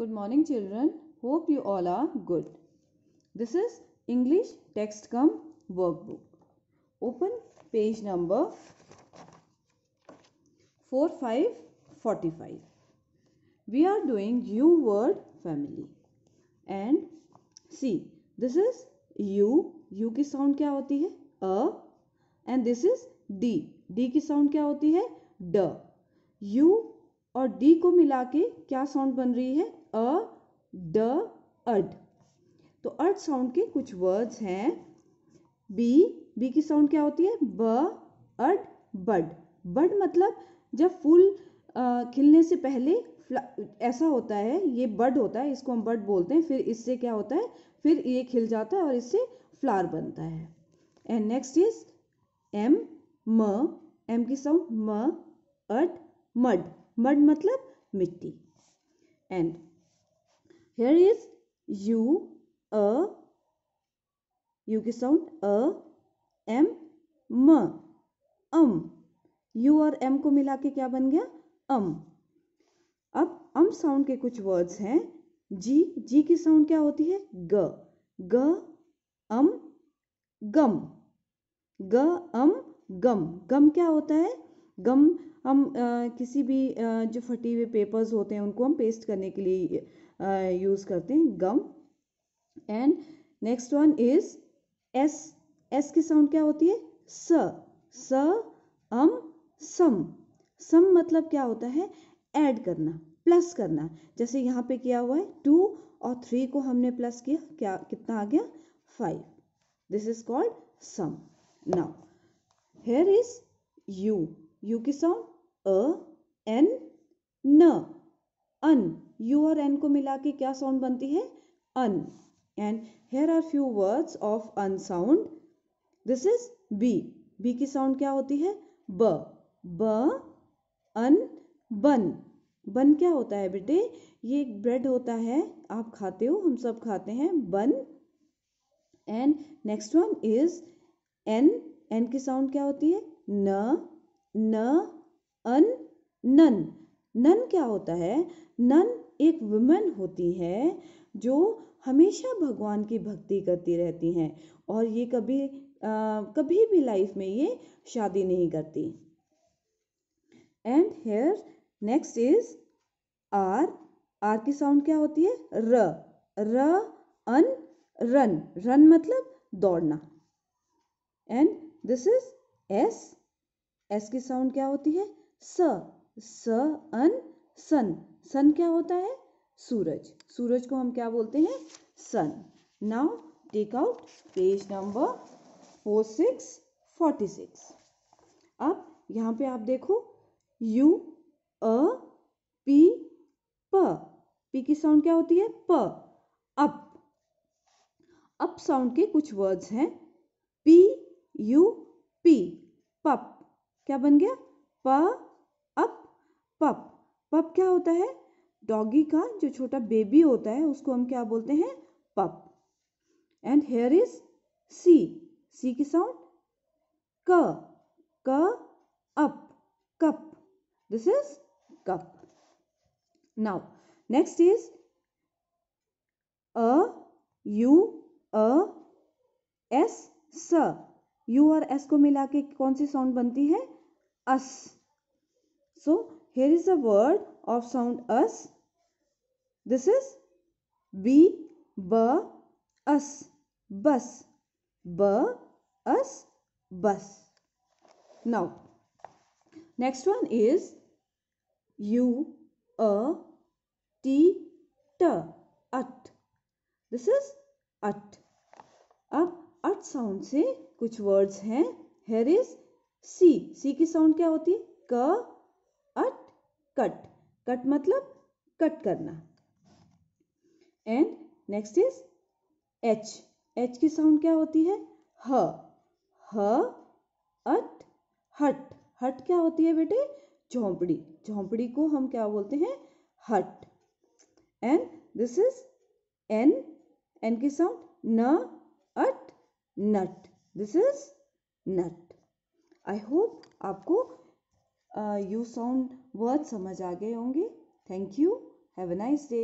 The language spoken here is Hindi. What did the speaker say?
Good morning children hope you all are good this is English text cum workbook open page number four five forty five we are doing u word family and see this is you you की साउंड क्या होती है अ and this is D D की साउंड क्या होती है ड यू और डी को मिला के क्या साउंड बन रही है अ ड अड तो अड साउंड के कुछ वर्ड्स हैं बी बी की साउंड क्या होती है ब अड बड बड मतलब जब फूल खिलने से पहले ऐसा होता है ये बड होता है इसको हम बड बोलते हैं फिर इससे क्या होता है फिर ये खिल जाता है और इससे फ्लावर बनता है एंड नेक्स्ट इज एम म एम की साउंड म अट मड मड मतलब मिट्टी एंड हेयर इज यू अ यू के साउंड अ एम म अम यू और एम को मिला के क्या बन गया अम अब अम साउंड के कुछ वर्ड्स हैं जी जी की साउंड क्या होती है ग ग अम गम ग अम गम गम क्या होता है गम हम किसी भी जो फटे हुए पेपर्स होते हैं उनको हम पेस्ट करने के लिए यूज़ करते हैं gum and next one is S S की साउंड क्या होती है स स अम सम सम मतलब क्या होता है ऐड करना प्लस करना जैसे यहाँ पे किया हुआ है टू और थ्री को हमने प्लस किया क्या कितना आ गया five this is called sum now here is you you की साउंड अ एन न अन यू और एन को मिला के क्या साउंड बनती है un and here are few words of un sound this is B B की साउंड क्या होती है ब ब अन बन बन क्या होता है बेटे ये एक ब्रेड होता है आप खाते हो हम सब खाते हैं bun and next one is N N की साउंड क्या होती है न न अन नन नन क्या होता है नन एक वुमेन होती है जो हमेशा भगवान की भक्ति करती रहती हैं और ये कभी आ, कभी भी लाइफ में ये शादी नहीं करती and here next is R R की साउंड क्या होती है र र अन रन रन मतलब दौड़ना and this is S S की साउंड क्या होती है स स अन सन सन क्या होता है सूरज सूरज को हम क्या बोलते हैं sun now take out page number four six forty six अब यहाँ पे आप देखो यू अ पी प पी की साउंड क्या होती है प अप अप साउंड के कुछ वर्ड्स हैं पी यू पी पप क्या बन गया प अप पप पप क्या होता है डॉगी का जो छोटा बेबी होता है उसको हम क्या बोलते हैं pup and here is C C की साउंड क क up cup this is cup now next is अ यू अ एस स यू और एस को मिला के कौन सी साउंड बनती है us. So here is a word of sound us. This is b b us bus b us bus. Now next one is u a t t at. This is at. अब अट साउंड से कुछ वर्ड्स हैं हेयर इज सी सी की साउंड क्या होती है क अट कट कट मतलब कट करना and next is H H की साउंड क्या होती है ह ह अट हट हट क्या होती है बेटे झोंपड़ी झोंपड़ी को हम क्या बोलते हैं hut and this is N N की साउंड न ut nut this is nut I hope आपको यू साउंड वर्ड समझ आ गए होंगे thank you have a nice day